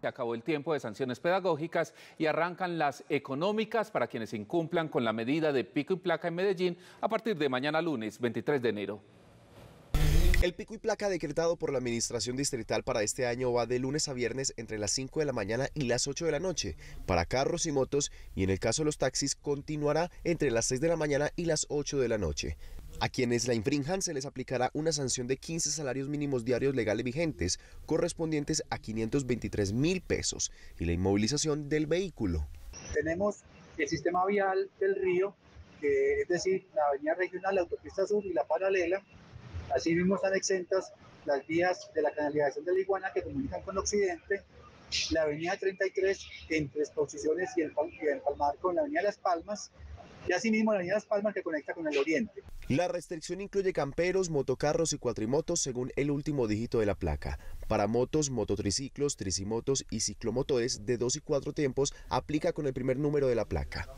Se acabó el tiempo de sanciones pedagógicas y arrancan las económicas para quienes incumplan con la medida de pico y placa en Medellín a partir de mañana lunes 23 de enero. El pico y placa decretado por la Administración Distrital para este año va de lunes a viernes entre las 5 de la mañana y las 8 de la noche para carros y motos y en el caso de los taxis continuará entre las 6 de la mañana y las 8 de la noche. A quienes la infrinjan se les aplicará una sanción de 15 salarios mínimos diarios legales vigentes, correspondientes a 523 mil pesos, y la inmovilización del vehículo. Tenemos el sistema vial del río, que es decir, la avenida regional, la autopista sur y la paralela. Así están exentas las vías de la canalización de la Iguana que comunican con occidente, la avenida 33 entre exposiciones y el, y el Palmar con la avenida Las Palmas, y la Avenida Palmas que conecta con el oriente. La restricción incluye camperos, motocarros y cuatrimotos según el último dígito de la placa. Para motos, mototriciclos, tricimotos y ciclomotores de dos y cuatro tiempos aplica con el primer número de la placa.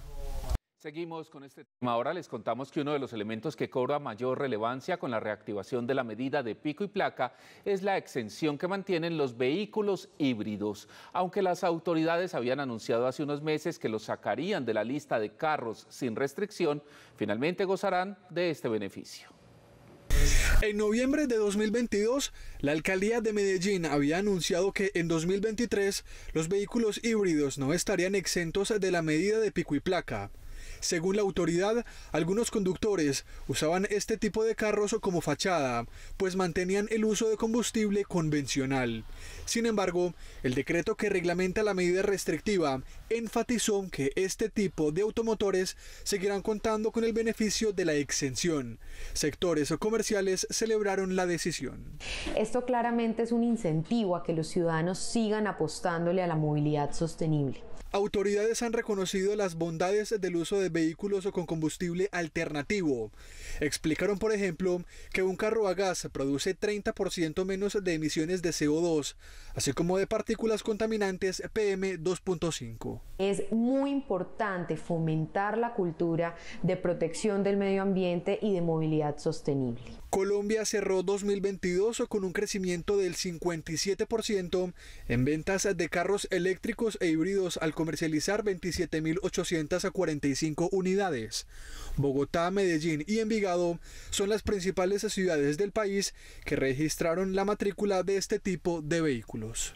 Seguimos con este tema. Ahora les contamos que uno de los elementos que cobra mayor relevancia con la reactivación de la medida de pico y placa es la exención que mantienen los vehículos híbridos. Aunque las autoridades habían anunciado hace unos meses que los sacarían de la lista de carros sin restricción, finalmente gozarán de este beneficio. En noviembre de 2022, la alcaldía de Medellín había anunciado que en 2023 los vehículos híbridos no estarían exentos de la medida de pico y placa. Según la autoridad, algunos conductores usaban este tipo de carros como fachada, pues mantenían el uso de combustible convencional. Sin embargo, el decreto que reglamenta la medida restrictiva enfatizó que este tipo de automotores seguirán contando con el beneficio de la exención. Sectores comerciales celebraron la decisión. Esto claramente es un incentivo a que los ciudadanos sigan apostándole a la movilidad sostenible. Autoridades han reconocido las bondades del uso de vehículos con combustible alternativo. Explicaron, por ejemplo, que un carro a gas produce 30% menos de emisiones de CO2, así como de partículas contaminantes PM2.5. Es muy importante fomentar la cultura de protección del medio ambiente y de movilidad sostenible. Colombia cerró 2022 con un crecimiento del 57% en ventas de carros eléctricos e híbridos al comercializar 27.845 unidades. Bogotá, Medellín y Envigado son las principales ciudades del país que registraron la matrícula de este tipo de vehículos.